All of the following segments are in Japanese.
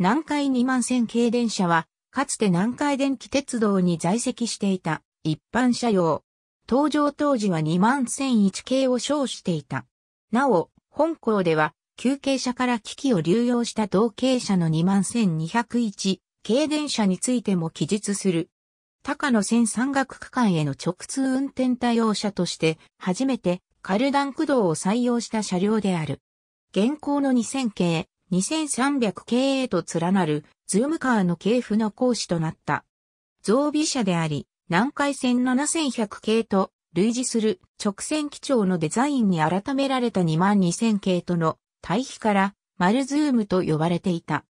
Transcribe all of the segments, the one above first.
南海2万線系電車は、かつて南海電気鉄道に在籍していた一般車両。登場当時は2万1001系を称していた。なお、本校では、休憩車から機器を流用した同系車の2万1201系電車についても記述する。高野線山岳区間への直通運転対応車として、初めてカルダン駆動を採用した車両である。現行の2000系、2300系へと連なるズームカーの系譜の講師となった。増備車であり、南海線7100系と類似する直線基調のデザインに改められた22000系との対比から丸ズームと呼ばれていた。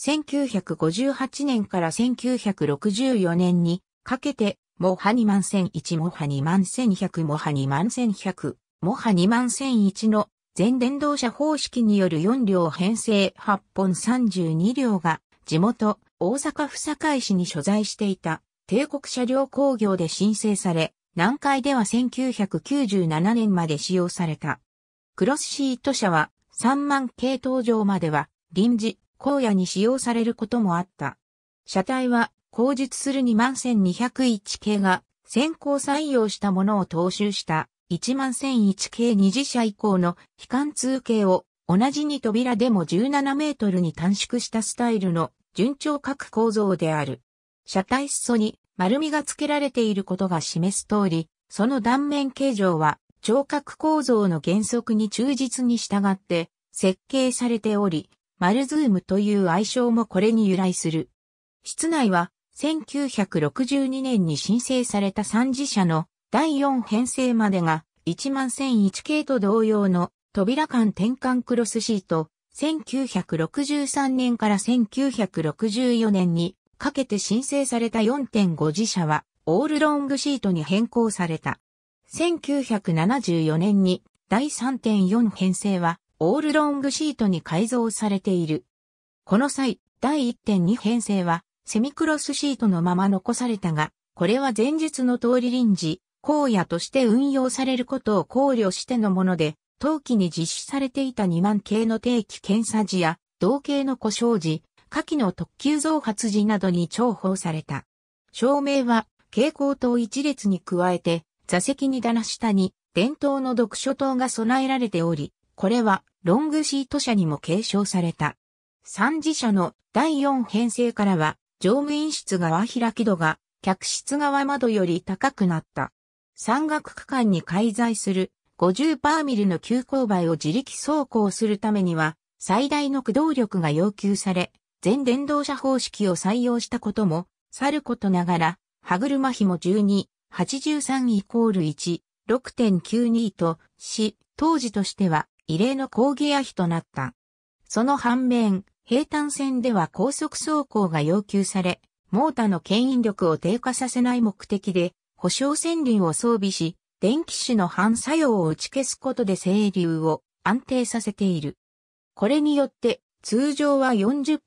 1958年から1964年にかけて、モハ2万1001モハ2万1100モハ2万1100モハ2万1001の全電動車方式による4両編成8本32両が地元大阪府堺市に所在していた帝国車両工業で申請され、南海では1997年まで使用された。クロスシート車は3万系統上までは臨時、荒野に使用されることもあった。車体は後述する2万1201系が先行採用したものを踏襲した11001系二次車以降の非貫通系を同じに扉でも17メートルに短縮したスタイルの順調角構造である。車体裾に丸みが付けられていることが示す通り、その断面形状は長角構造の原則に忠実に従って設計されており、丸ズームという愛称もこれに由来する。室内は1962年に申請された三次車の第4編成までが11001系と同様の扉間転換クロスシート、1963年から1964年にかけて申請された4.5次車はオールロングシートに変更された。1974年に第3.4編成はオールロングシートに改造されている。この際、第1.2編成はセミクロスシートのまま残されたが、これは前述の通り臨時、荒野として運用されることを考慮してのもので、当期に実施されていた2万系の定期検査時や、同系の故障時、下記の特急増発時などに重宝された。照明は、蛍光灯一列に加えて、座席に棚下に、伝統の読書灯が備えられており、これは、ロングシート車にも継承された。三次車の第四編成からは、乗務員室側開き度が、客室側窓より高くなった。山岳区間に介在する50パーミルの急勾配を自力走行するためには最大の駆動力が要求され、全電動車方式を採用したことも、さることながら、歯車比も12、83イコール1、6.92とし、当時としては異例の工芸や比となった。その反面、平坦線では高速走行が要求され、モータの牽引力を低下させない目的で、保証線輪を装備し、電気種の反作用を打ち消すことで整流を安定させている。これによって、通常は40%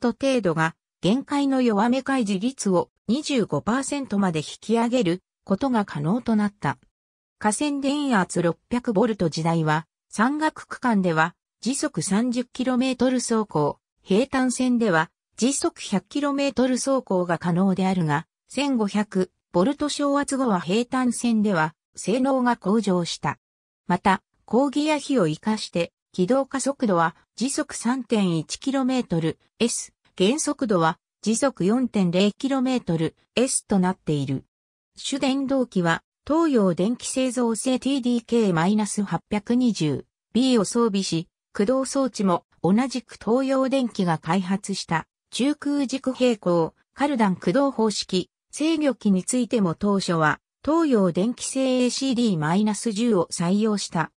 程度が、限界の弱め開示率を25%まで引き上げることが可能となった。河川電圧 600V 時代は、山岳区間では時速 30km 走行、平坦線では時速 100km 走行が可能であるが、1500、ボルト昇圧後は平坦線では性能が向上した。また、抗議や火を活かして軌道加速度は時速 3.1km/s、減速度は時速 4.0km/s となっている。主電動機は東洋電気製造製 TDK-820B を装備し、駆動装置も同じく東洋電機が開発した中空軸平行カルダン駆動方式制御機についても当初は東洋電気製 ACD-10 を採用した。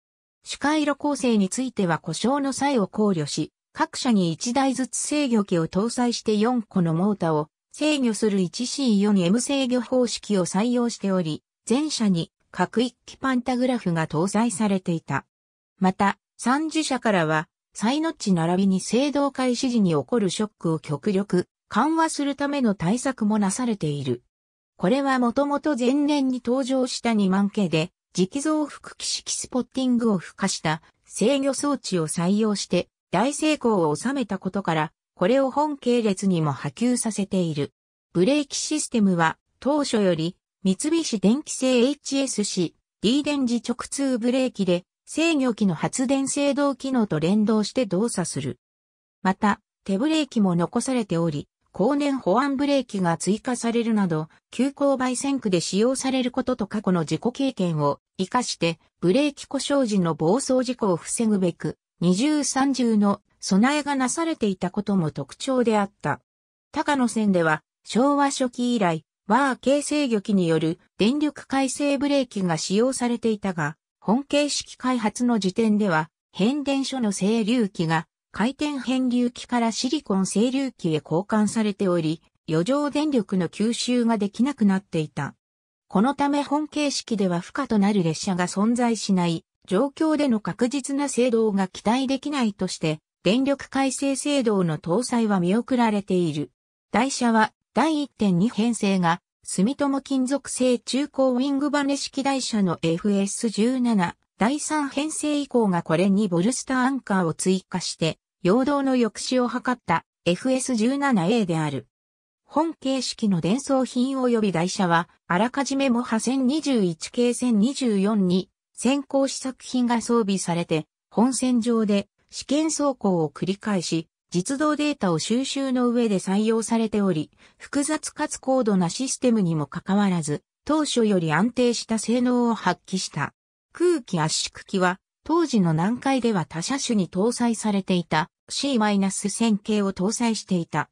主回路構成については故障の際を考慮し、各社に1台ずつ制御機を搭載して4個のモータを制御する 1C4M 制御方式を採用しており、全社に各一機パンタグラフが搭載されていた。また、三次社からは、サイノッチ並びに制動開始時に起こるショックを極力緩和するための対策もなされている。これはもともと前年に登場した2万系で、直増幅機式スポッティングを付加した制御装置を採用して大成功を収めたことから、これを本系列にも波及させている。ブレーキシステムは当初より三菱電機製 HSC、D 電磁直通ブレーキで制御機の発電制動機能と連動して動作する。また、手ブレーキも残されており、後年保安ブレーキが追加されるなど、急行焙煎区で使用されることと過去の事故経験を活かして、ブレーキ故障時の暴走事故を防ぐべく、二重三重の備えがなされていたことも特徴であった。高野線では、昭和初期以来、ワー形成魚機による電力改正ブレーキが使用されていたが、本形式開発の時点では、変電所の整流器が回転変流器からシリコン整流器へ交換されており、余剰電力の吸収ができなくなっていた。このため本形式では負荷となる列車が存在しない状況での確実な制動が期待できないとして、電力改正制動の搭載は見送られている。台車は第1.2編成が住友金属製中高ウィングバネ式台車の FS17 第3編成以降がこれにボルスターアンカーを追加して、陽動の抑止を図った FS17A である。本形式の伝送品及び台車は、あらかじめもハ1021系1024に先行試作品が装備されて、本線上で試験走行を繰り返し、実動データを収集の上で採用されており、複雑かつ高度なシステムにもかかわらず、当初より安定した性能を発揮した。空気圧縮機は、当時の南海では他車種に搭載されていた C-1000 系を搭載していた。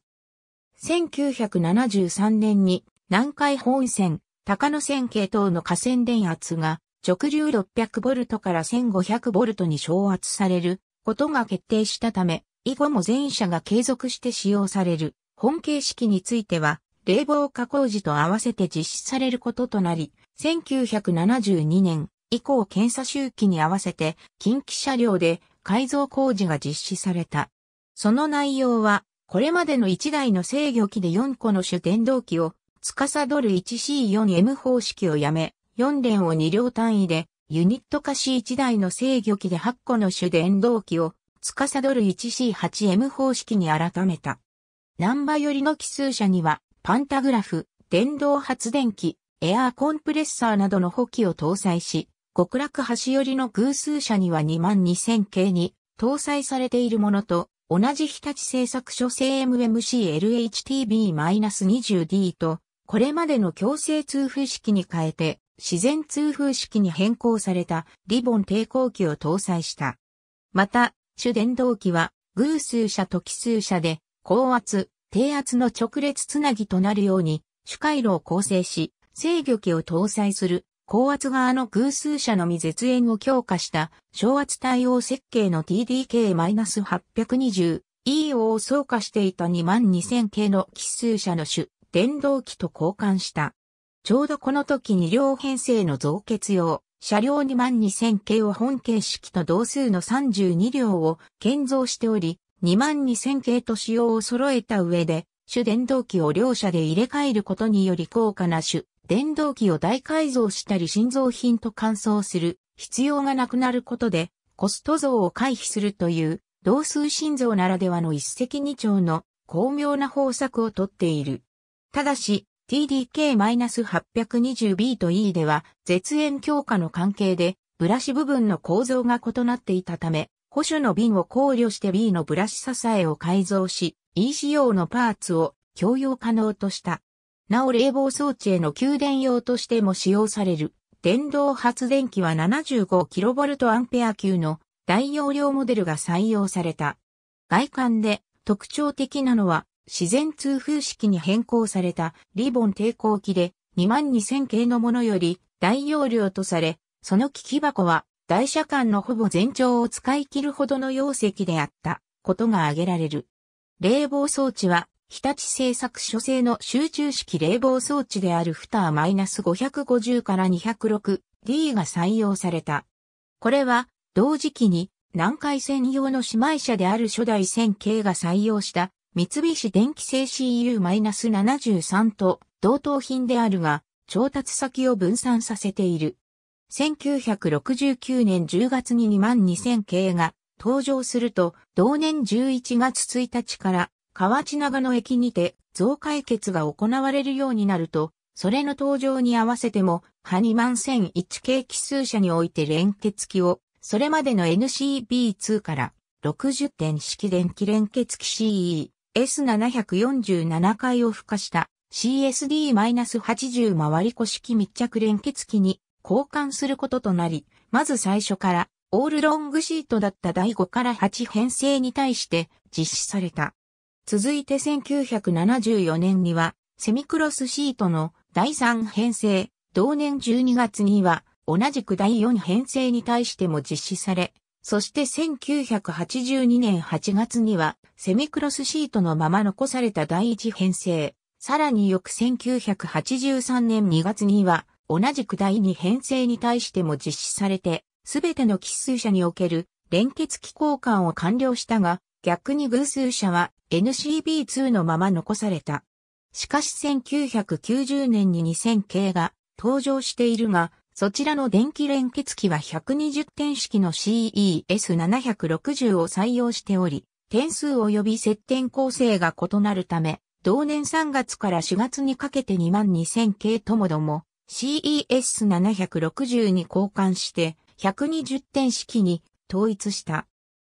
1973年に南海本線、高野線系等の河川電圧が直流 600V から 1500V に昇圧されることが決定したため、以後も全車が継続して使用される本形式については、冷房加工時と合わせて実施されることとなり、1972年、以降検査周期に合わせて近畿車両で改造工事が実施された。その内容は、これまでの1台の制御機で4個の主電動機を、司る 1C4M 方式をやめ、4連を2両単位で、ユニット化し1台の制御機で8個の主電動機を、司る 1C8M 方式に改めた。ナンバ寄りの奇数車には、パンタグラフ、電動発電機、エアーコンプレッサーなどの補機を搭載し、極楽橋寄りの偶数車には2万2000系に搭載されているものと、同じ日立製作所製 m m c l h t b 2 0 d と、これまでの強制通風式に変えて、自然通風式に変更されたリボン抵抗器を搭載した。また、主電動機は偶数車と奇数車で高圧、低圧の直列つなぎとなるように主回路を構成し、制御器を搭載する高圧側の偶数車のみ絶縁を強化した小圧対応設計の TDK-820E を総化していた22000系の奇数車の種、電動機と交換した。ちょうどこの時に両編成の増結用、車両22000系を本形式と同数の32両を建造しており、22000系と仕様を揃えた上で、主電動機を両車で入れ替えることにより高価な主電動機を大改造したり心臓品と換装する必要がなくなることでコスト増を回避するという同数心臓ならではの一石二鳥の巧妙な方策をとっている。ただし TDK-820B と E では絶縁強化の関係でブラシ部分の構造が異なっていたため保守の瓶を考慮して B のブラシ支えを改造し E 仕様のパーツを共用可能とした。なお冷房装置への給電用としても使用される。電動発電機は 75kVA 級の大容量モデルが採用された。外観で特徴的なのは自然通風式に変更されたリボン抵抗機で22000系のものより大容量とされ、その機器箱は台車間のほぼ全長を使い切るほどの容積であったことが挙げられる。冷房装置は日立製作所製の集中式冷房装置であるフター -550 から 206D が採用された。これは、同時期に南海専用の姉妹車である初代 1000K が採用した三菱電機製 CU-73 と同等品であるが、調達先を分散させている。1969年10月に 22000K が登場すると、同年11月1日から河内長野駅にて増解決が行われるようになると、それの登場に合わせても、ハニマン1001系奇数車において連結機を、それまでの NCB2 から60点式電気連結機 CES747 回を付加した CSD-80 回り子式密着連結機に交換することとなり、まず最初からオールロングシートだった第5から8編成に対して実施された。続いて1974年には、セミクロスシートの第3編成、同年12月には、同じく第4編成に対しても実施され、そして1982年8月には、セミクロスシートのまま残された第1編成、さらに翌1983年2月には、同じく第2編成に対しても実施されて、すべての喫水者における連結機交換を完了したが、逆に偶数社は NCB2 のまま残された。しかし1990年に2000系が登場しているが、そちらの電気連結機は120点式の CES760 を採用しており、点数及び接点構成が異なるため、同年3月から4月にかけて2万2000系ともども CES760 に交換して120点式に統一した。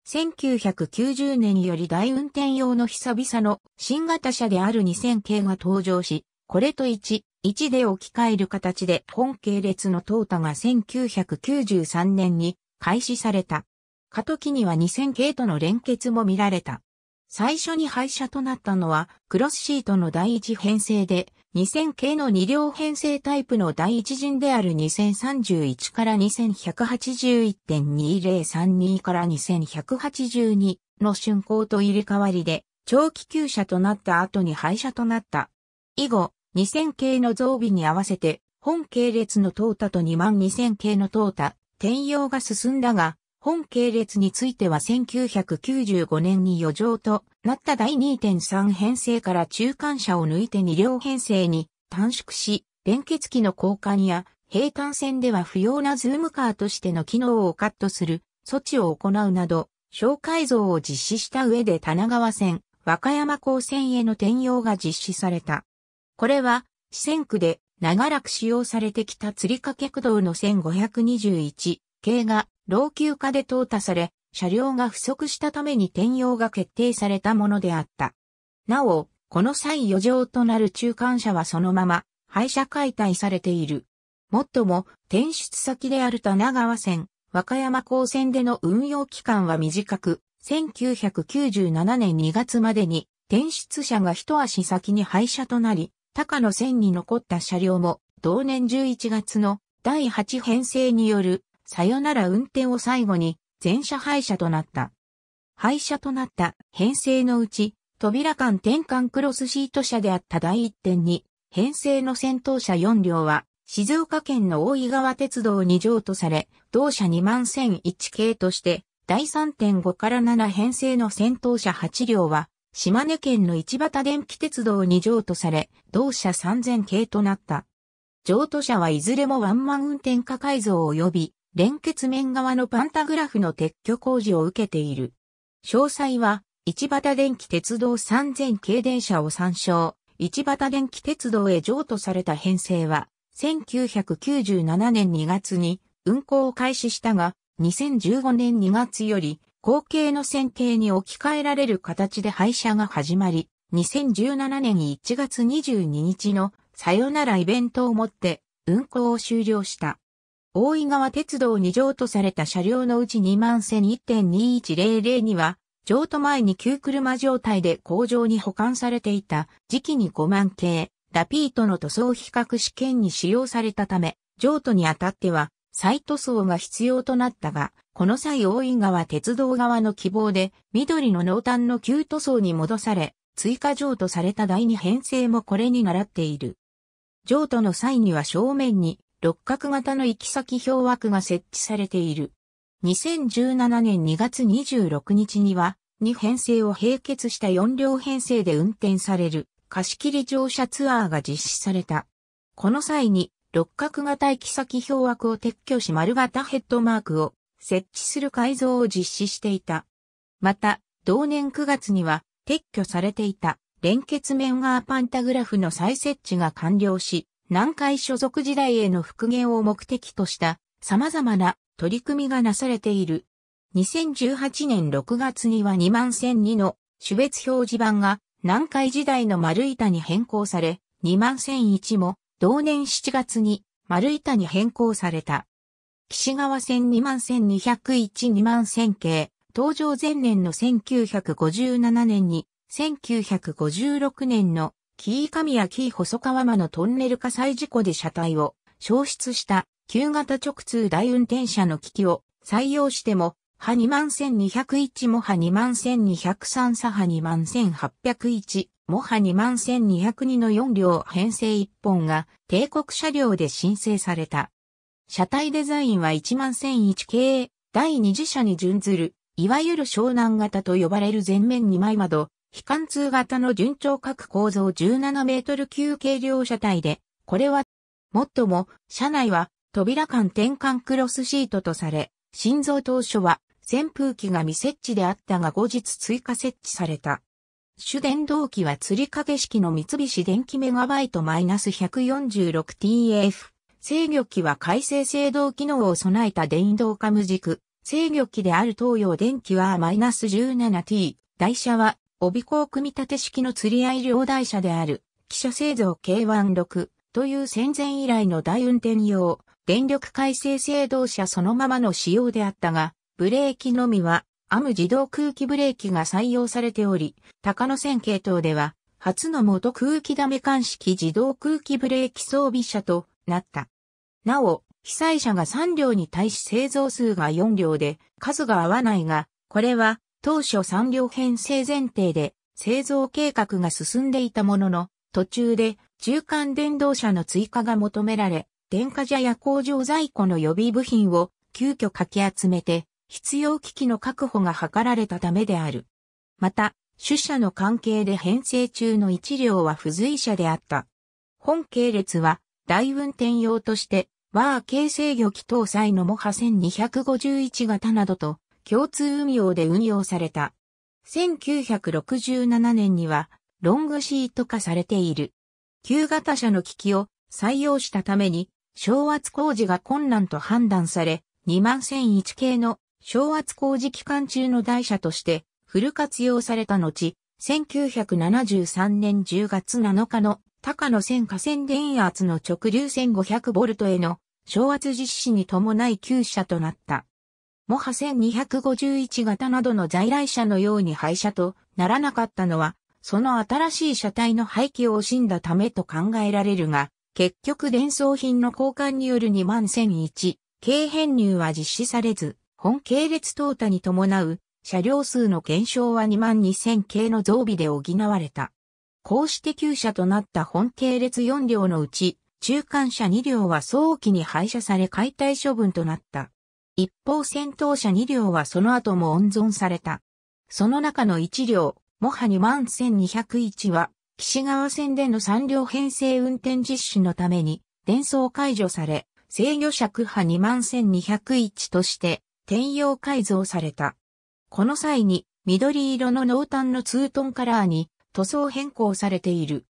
1990年より大運転用の久々の新型車である2000系が登場し、これと1、1で置き換える形で本系列のータが1993年に開始された。過渡期には2000系との連結も見られた。最初に廃車となったのはクロスシートの第一編成で2000系の2両編成タイプの第一陣である2031から2181.2032から2182の竣工と入れ替わりで長期休車となった後に廃車となった。以後、2000系の増備に合わせて本系列のトータと2万2000系のトータ転用が進んだが、本系列については1995年に余剰となった第2.3編成から中間車を抜いて2両編成に短縮し、連結機の交換や平坦線では不要なズームカーとしての機能をカットする措置を行うなど、小改造を実施した上で棚川線、和歌山港線への転用が実施された。これは、四川区で長らく使用されてきた釣掛駆動の1521系が老朽化で淘汰され、車両が不足したために転用が決定されたものであった。なお、この際余剰となる中間車はそのまま廃車解体されている。もっとも、転出先である田川線、和歌山港線での運用期間は短く、1997年2月までに転出車が一足先に廃車となり、高野線に残った車両も同年11月の第8編成によるさよなら運転を最後に、全車廃車となった。廃車となった編成のうち、扉間転換クロスシート車であった第1点に、編成の先頭車4両は、静岡県の大井川鉄道に譲渡され、同社2万1001系として、第3.5から7編成の先頭車8両は、島根県の市畑電気鉄道に譲渡され、同社3000系となった。譲渡車はいずれもワンマン運転化改造及び、連結面側のパンタグラフの撤去工事を受けている。詳細は、市畑電気鉄道3000系電車を参照。市畑電気鉄道へ譲渡された編成は、1997年2月に運行を開始したが、2015年2月より、後継の線形に置き換えられる形で廃車が始まり、2017年1月22日のさよならイベントをもって運行を終了した。大井川鉄道に譲渡された車両のうち2万0 1.2100には、譲渡前に旧車状態で工場に保管されていた時期に5万系、ラピートの塗装比較試験に使用されたため、譲渡にあたっては再塗装が必要となったが、この際大井川鉄道側の希望で緑の濃淡の旧塗装に戻され、追加譲渡された第二編成もこれに倣っている。譲渡の際には正面に六角型の行き先表枠が設置されている。2017年2月26日には、2編成を並結した4両編成で運転される貸し切り乗車ツアーが実施された。この際に、六角型行き先表枠を撤去し丸型ヘッドマークを設置する改造を実施していた。また、同年9月には撤去されていた連結面側パンタグラフの再設置が完了し、南海所属時代への復元を目的とした様々な取り組みがなされている。2018年6月には2万1002の種別表示板が南海時代の丸板に変更され、2万1001も同年7月に丸板に変更された。岸川線2万1201、2万1000系、登場前年の1957年に1956年の紀伊神谷キー細川間のトンネル火災事故で車体を消失した旧型直通大運転車の機器を採用しても、波21201モ波21203サ波21801モ波21202の4両編成1本が帝国車両で申請された。車体デザインは11001系第2次車に準ずる、いわゆる湘南型と呼ばれる前面2枚窓、非貫通型の順調各構造17メートル級軽量車体で、これは、もっとも、車内は扉間転換クロスシートとされ、心臓当初は扇風機が未設置であったが後日追加設置された。主電動機は吊り掛け式の三菱電機メガバイト -146TF。制御機は回生制動機能を備えた電動化無軸。制御機である東洋電機は -17T。台車は帯鋼組み立て式の釣り合い両台車である、汽車製造 K16 という戦前以来の大運転用、電力改正制動車そのままの仕様であったが、ブレーキのみは、アム自動空気ブレーキが採用されており、高野線系統では、初の元空気ダメ鑑式自動空気ブレーキ装備車となった。なお、被災者が3両に対し製造数が4両で、数が合わないが、これは当初産業編成前提で製造計画が進んでいたものの、途中で中間電動車の追加が求められ、電化車や工場在庫の予備部品を急遽かき集めて、必要機器の確保が図られたためである。また、主車の関係で編成中の1両は付随車であった。本系列は、大運転用として、ワー形制御機搭載のモハ1251型などと、共通運用で運用された。1967年にはロングシート化されている。旧型車の機器を採用したために、昇圧工事が困難と判断され、2万1001系の昇圧工事期間中の台車としてフル活用された後、1973年10月7日の高野線河川電圧の直流 1500V への昇圧実施に伴い旧車となった。モハ1251型などの在来車のように廃車とならなかったのは、その新しい車体の廃棄を惜しんだためと考えられるが、結局伝送品の交換による2万1001、軽編入は実施されず、本系列淘汰に伴う車両数の減少は2万2000系の増備で補われた。こうして旧車となった本系列4両のうち、中間車2両は早期に廃車され解体処分となった。一方戦闘車2両はその後も温存された。その中の1両、モハ2万1201は、岸川線での3両編成運転実施のために、伝送解除され、制御車区派2万1201として、転用改造された。この際に、緑色の濃淡のツートンカラーに、塗装変更されている。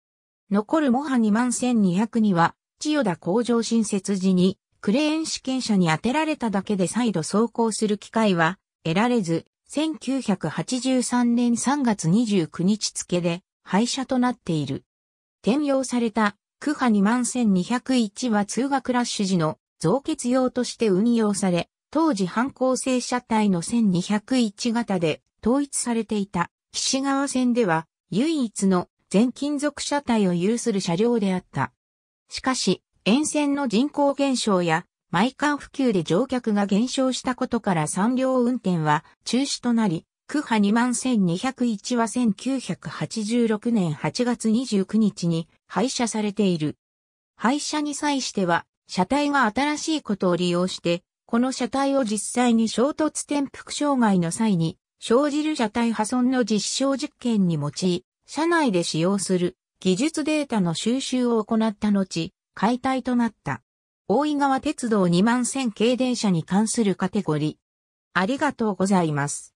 残るモハ2万1 2 0 2は、千代田工場新設時にクレーン試験車に当てられただけで再度走行する機会は得られず、1983年3月29日付で廃車となっている。転用されたクハ21201は通学ラッシュ時の増結用として運用され、当時反抗性車体の1201型で統一されていた岸川線では唯一の全金属車体を有する車両であった。しかし、沿線の人口減少や、毎間普及で乗客が減少したことから産両運転は中止となり、区波21201は1986年8月29日に廃車されている。廃車に際しては、車体が新しいことを利用して、この車体を実際に衝突転覆障害の際に、生じる車体破損の実証実験に用い、車内で使用する技術データの収集を行った後、解体となった。大井川鉄道2万1000電車に関するカテゴリー。ありがとうございます。